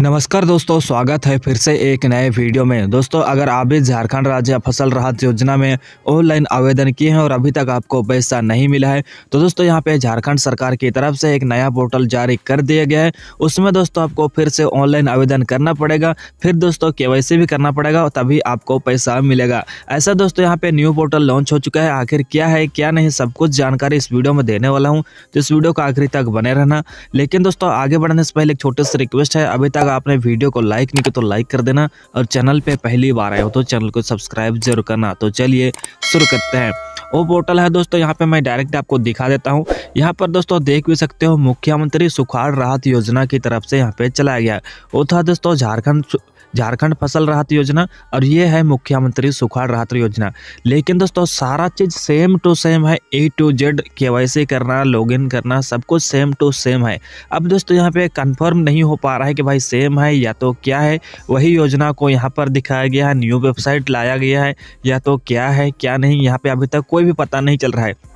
नमस्कार दोस्तों स्वागत है फिर से एक नए वीडियो में दोस्तों अगर आप भी झारखंड राज्य फसल राहत योजना में ऑनलाइन आवेदन किए हैं और अभी तक आपको पैसा नहीं मिला है तो दोस्तों यहां पे झारखंड सरकार की तरफ से एक नया पोर्टल जारी कर दिया गया है उसमें दोस्तों आपको फिर से ऑनलाइन आवेदन करना पड़ेगा फिर दोस्तों के भी करना पड़ेगा तभी आपको पैसा मिलेगा ऐसा दोस्तों यहाँ पे न्यू पोर्टल लॉन्च हो चुका है आखिर क्या है क्या नहीं सब कुछ जानकारी इस वीडियो में देने वाला हूँ तो इस वीडियो को आखिरी तक बने रहना लेकिन दोस्तों आगे बढ़ने से पहले एक छोटे से रिक्वेस्ट है अभी तक लगा आपने वीडियो को लाइक नहीं किया तो लाइक कर देना और चैनल पे पहली बार आए हो तो चैनल को सब्सक्राइब जरूर करना तो चलिए शुरू करते हैं वो पोर्टल है दोस्तों यहाँ पे मैं डायरेक्ट आपको दिखा देता हूँ यहाँ पर दोस्तों देख भी सकते हो मुख्यमंत्री सुखाड़ राहत योजना की तरफ से यहाँ पे चलाया गया वो था दोस्तों झारखंड झारखंड फसल राहत योजना और ये है मुख्यमंत्री सुखाड़ राहत योजना लेकिन दोस्तों सारा चीज़ सेम टू सेम है ए टू जेड के करना लॉग करना सब कुछ सेम टू सेम है अब दोस्तों यहाँ पे कन्फर्म नहीं हो पा रहा है कि भाई सेम है या तो क्या है वही योजना को यहाँ पर दिखाया गया है न्यू वेबसाइट लाया गया है या तो क्या है क्या नहीं यहाँ पे अभी तक कोई भी पता नहीं चल रहा है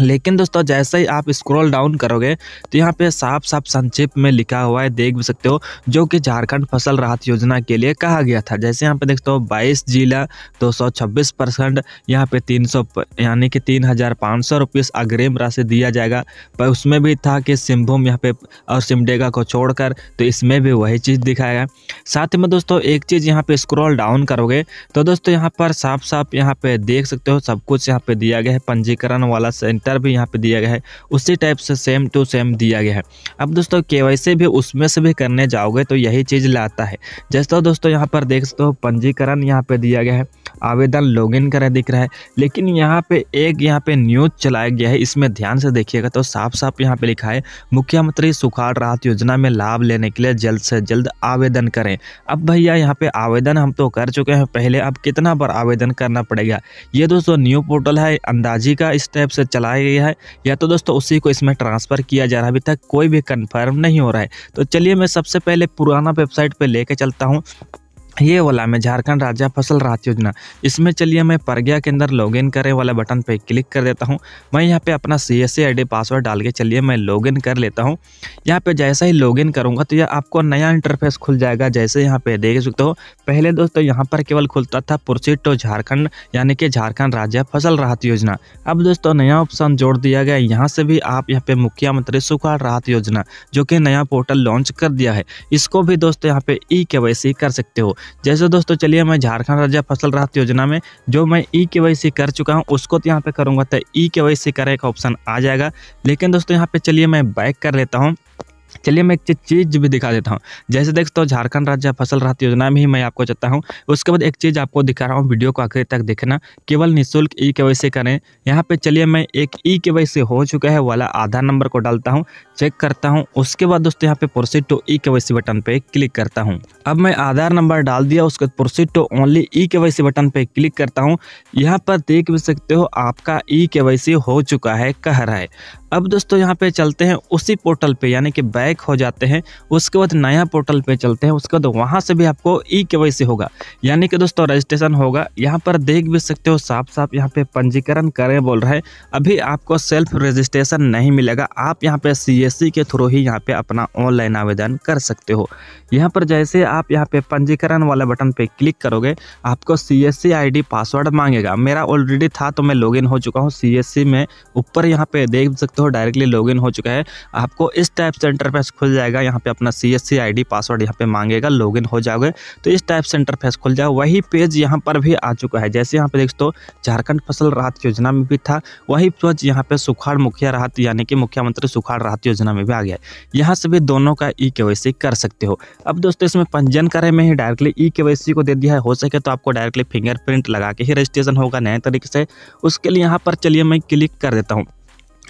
लेकिन दोस्तों जैसे ही आप स्क्रॉल डाउन करोगे तो यहाँ पे साफ साफ संक्षेप में लिखा हुआ है देख भी सकते हो जो कि झारखंड फसल राहत योजना के लिए कहा गया था जैसे यहाँ पे देखते हो 22 जिला 226 परसेंट यहाँ पे 300 यानी कि तीन हज़ार पाँच सौ अग्रिम राशि दिया जाएगा पर उसमें भी था कि सिंहभूम यहाँ पे और सिमडेगा को छोड़ तो इसमें भी वही चीज़ दिखाया साथ में दोस्तों एक चीज़ यहाँ पर स्क्रॉल डाउन करोगे तो दोस्तों यहाँ पर साफ साफ यहाँ पर देख सकते हो सब कुछ यहाँ पर दिया गया है पंजीकरण वाला मीटर भी यहाँ पे दिया गया है उसी टाइप से सेम टू सेम दिया गया है अब दोस्तों के भी उसमें से भी करने जाओगे तो यही चीज़ लाता है जैसा दोस्तों यहाँ पर देख सकते हो पंजीकरण यहाँ पर दिया गया है आवेदन लॉगिन करा दिख रहा है लेकिन यहाँ पे एक यहाँ पे न्यूज चलाया गया है इसमें ध्यान से देखिएगा तो साफ साफ यहाँ पे लिखा है मुख्यमंत्री सुखाड़ राहत योजना में लाभ लेने के लिए जल्द से जल्द आवेदन करें अब भैया यहाँ पे आवेदन हम तो कर चुके हैं पहले अब कितना बार आवेदन करना पड़ेगा ये दोस्तों न्यू पोर्टल है अंदाजी का इस टाइप से चलाया गया है या तो दोस्तों उसी को इसमें ट्रांसफ़र किया जा रहा है अभी तक कोई भी कन्फर्म नहीं हो रहा है तो चलिए मैं सबसे पहले पुराना वेबसाइट पर लेकर चलता हूँ ये वाला मैं झारखंड राज्य फसल राहत योजना इसमें चलिए मैं प्रज्ञा के अंदर लॉगिन करें वाला बटन पे क्लिक कर देता हूँ मैं यहाँ पे अपना सी एस आई पासवर्ड डाल के चलिए मैं लॉगिन कर लेता हूँ यहाँ पे जैसा ही लॉगिन करूँगा तो यह आपको नया इंटरफेस खुल जाएगा जैसे यहाँ पे देख सकते हो पहले दोस्तों यहाँ पर केवल खुलता था पुरसिटो झारखंड यानी कि झारखंड राज्य फसल राहत योजना अब दोस्तों नया ऑप्शन जोड़ दिया गया यहाँ से भी आप यहाँ पे मुख्यमंत्री सुखाड़ राहत योजना जो कि नया पोर्टल लॉन्च कर दिया है इसको भी दोस्तों यहाँ पे ई के कर सकते हो जैसे दोस्तों चलिए मैं झारखंड राज्य फसल राहत योजना में जो मैं ई के वाई सी कर चुका हूँ उसको तो यहाँ पे करूँगा तो ई के वाई सी करे का ऑप्शन आ जाएगा लेकिन दोस्तों यहाँ पे चलिए मैं बैक कर लेता हूँ चलिए मैं एक चीज़ भी दिखा देता हूँ जैसे देखते हो झारखंड राज्य फसल राहत योजना में ही मैं आपको चाहता हूँ उसके बाद एक चीज़ आपको दिखा रहा हूँ वीडियो को आखिर तक देखना केवल निःशुल्क ई के वैसे करें यहाँ पे चलिए मैं एक ई के हो चुका है वाला आधार नंबर को डालता हूँ चेक करता हूँ उसके बाद दोस्तों यहाँ पे प्रोसीड टू ई के बटन पर क्लिक करता हूँ अब मैं आधार नंबर डाल दिया उसके बाद प्रोसीड टू ओनली ई के बटन पर क्लिक करता हूँ यहाँ पर देख भी सकते हो आपका ई के हो चुका है कह रहा है अब दोस्तों यहाँ पे चलते हैं उसी पोर्टल पे यानी कि बैक हो जाते हैं उसके बाद नया पोर्टल पे चलते हैं उसके बाद वहाँ से भी आपको ई e के होगा यानी कि दोस्तों रजिस्ट्रेशन होगा यहाँ पर देख भी सकते हो साफ साफ यहाँ पे पंजीकरण करें बोल रहे हैं अभी आपको सेल्फ रजिस्ट्रेशन नहीं मिलेगा आप यहाँ पे सी e के थ्रू ही यहाँ पर अपना ऑनलाइन आवेदन कर सकते हो यहाँ पर जैसे आप यहाँ पर पंजीकरण वाला बटन पर क्लिक करोगे आपको सी एस पासवर्ड मांगेगा मेरा ऑलरेडी था तो मैं इन हो चुका हूँ सी e में ऊपर यहाँ पर देख सकते हो हो डायरेक्टली लॉगिन हो चुका है आपको इस टाइप से इंटरफेस खुल जाएगा यहाँ पे अपना सी एस पासवर्ड यहाँ पे मांगेगा लॉगिन हो जाओगे तो इस टाइप से इंटरफेस खुल जाएगा वही पेज यहाँ पर भी आ चुका है जैसे यहाँ पे देखते हो झारखंड फसल राहत योजना में भी था वही पेज यहाँ पे सुखाड़ मुखिया राहत यानी कि मुख्यमंत्री सुखाड़ राहत योजना में भी आ गया यहाँ से भी दोनों का ई e के कर सकते हो अब दोस्तों इसमें पंजीयन करे में ही डायरेक्टली ई के को दे दिया है हो सके तो आपको डायरेक्टली फिंगरप्रिंट लगा के ही रजिस्ट्रेशन होगा नए तरीके से उसके लिए यहाँ पर चलिए मैं क्लिक कर देता हूँ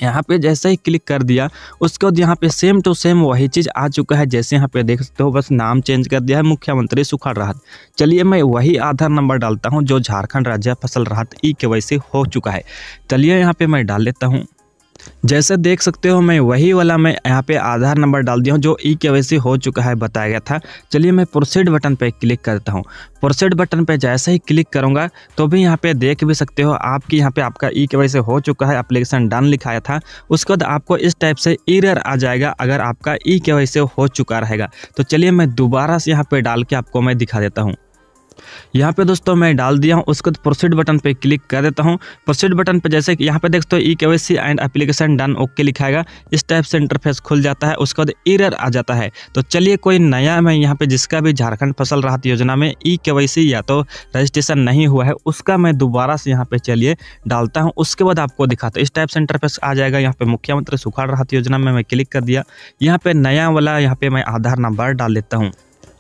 यहाँ पे जैसे ही क्लिक कर दिया उसके बाद यहाँ पे सेम टू सेम वही चीज़ आ चुका है जैसे यहाँ पे देख सकते हो बस नाम चेंज कर दिया है मुख्यमंत्री सुखड़ राहत चलिए मैं वही आधार नंबर डालता हूँ जो झारखंड राज्य फसल राहत ई के वैसे हो चुका है चलिए यहाँ पे मैं डाल लेता हूँ जैसे देख सकते हो मैं वही वाला मैं यहाँ पे आधार नंबर डाल दिया हूँ जो ई के हो चुका है बताया गया था चलिए मैं प्रोसीड बटन पे क्लिक करता हूँ प्रोसीड बटन पे जैसे ही क्लिक करूँगा तो भी यहाँ पे देख भी सकते हो आपकी यहाँ पे आपका ई के हो चुका है अप्लीकेशन डन लिखाया था उसके बाद आपको इस टाइप से ईरर आ जाएगा अगर आपका ई के हो चुका रहेगा तो चलिए मैं दोबारा से यहाँ पर डाल के आपको मैं दिखा देता हूँ यहाँ पे दोस्तों मैं डाल दिया हूँ उसके बाद प्रोसीड बटन पे क्लिक कर देता हूँ प्रोसीड बटन पे जैसे यहाँ पे देखते हो E K C and application done okay लिखाएगा इस टाइप से इंटरफेस खुल जाता है उसके बाद एरर आ जाता है तो चलिए कोई नया मैं यहाँ पे जिसका भी झारखंड फसल राहत योजना में ई के या तो रजिस्ट्रेशन नहीं हुआ है उसका मैं दोबारा से यहाँ पे चलिए डालता हूँ उसके बाद आपको दिखाता हूँ इस टाइप से इंटरफेस आ जाएगा यहाँ पे मुख्यमंत्री सुखाड़ राहत योजना में मैं क्लिक कर दिया यहाँ पे नया वाला यहाँ पे मैं आधार नंबर डाल देता हूँ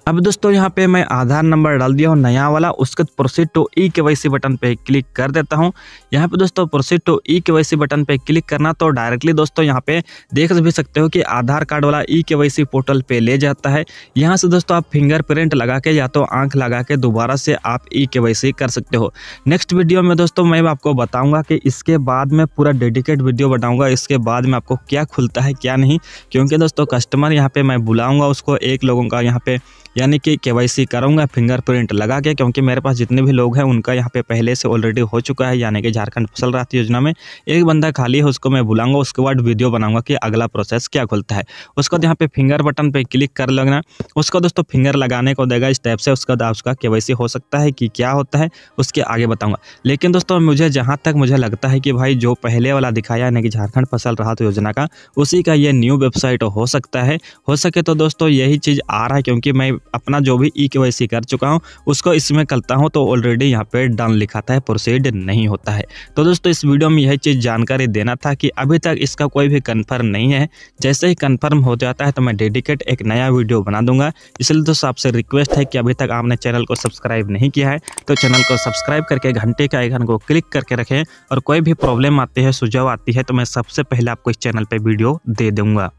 अब दोस्तों यहाँ पे मैं आधार नंबर डाल दिया हूँ नया वाला उसके proceed to E K Y C button पे क्लिक कर देता हूँ यहाँ पे दोस्तों proceed to E K Y C button पे क्लिक करना तो डायरेक्टली दोस्तों यहाँ पे देख भी सकते हो कि आधार कार्ड वाला ई के वाई सी पोर्टल पे ले जाता है यहाँ से दोस्तों आप फिंगरप्रिंट लगा के या तो आंख लगा के दोबारा से आप ई के वाई सी कर सकते हो नेक्स्ट वीडियो में दोस्तों मैं आपको बताऊँगा कि इसके बाद में पूरा डेडिकेट वीडियो बनाऊँगा इसके बाद में आपको क्या खुलता है क्या नहीं क्योंकि दोस्तों कस्टमर यहाँ पर मैं बुलाऊँगा उसको एक लोगों का यहाँ पर यानी कि के करूँगा फिंगरप्रिंट लगा के क्योंकि मेरे पास जितने भी लोग हैं उनका यहाँ पे पहले से ऑलरेडी हो चुका है यानी कि झारखंड फसल राहत योजना में एक बंदा खाली है उसको मैं बुलाऊंगा उसके बाद वीडियो बनाऊंगा कि अगला प्रोसेस क्या खुलता है उसके बाद यहाँ पे फिंगर बटन पे क्लिक कर लगना उसका दोस्तों फिंगर लगाने को देगा इस टाइप से उसका बाद उसका के हो सकता है कि क्या होता है उसके आगे बताऊँगा लेकिन दोस्तों मुझे जहाँ तक मुझे लगता है कि भाई जो पहले वाला दिखाया यानी कि झारखंड फसल राहत योजना का उसी का ये न्यू वेबसाइट हो सकता है हो सके तो दोस्तों यही चीज़ आ रहा है क्योंकि मैं अपना जो भी ई e के कर चुका हूँ उसको इसमें करता हूँ तो ऑलरेडी यहाँ पर डन लिखाता है प्रोसीड नहीं होता है तो दोस्तों इस वीडियो में यही चीज़ जानकारी देना था कि अभी तक इसका कोई भी कन्फर्म नहीं है जैसे ही कन्फर्म हो जाता है तो मैं डेडिकेट एक नया वीडियो बना दूंगा इसलिए दोस्तों आपसे रिक्वेस्ट है कि अभी तक आपने चैनल को सब्सक्राइब नहीं किया है तो चैनल को सब्सक्राइब करके घंटे के आइकन को क्लिक करके रखें और कोई भी प्रॉब्लम आती है सुझाव आती है तो मैं सबसे पहले आपको इस चैनल पर वीडियो दे दूँगा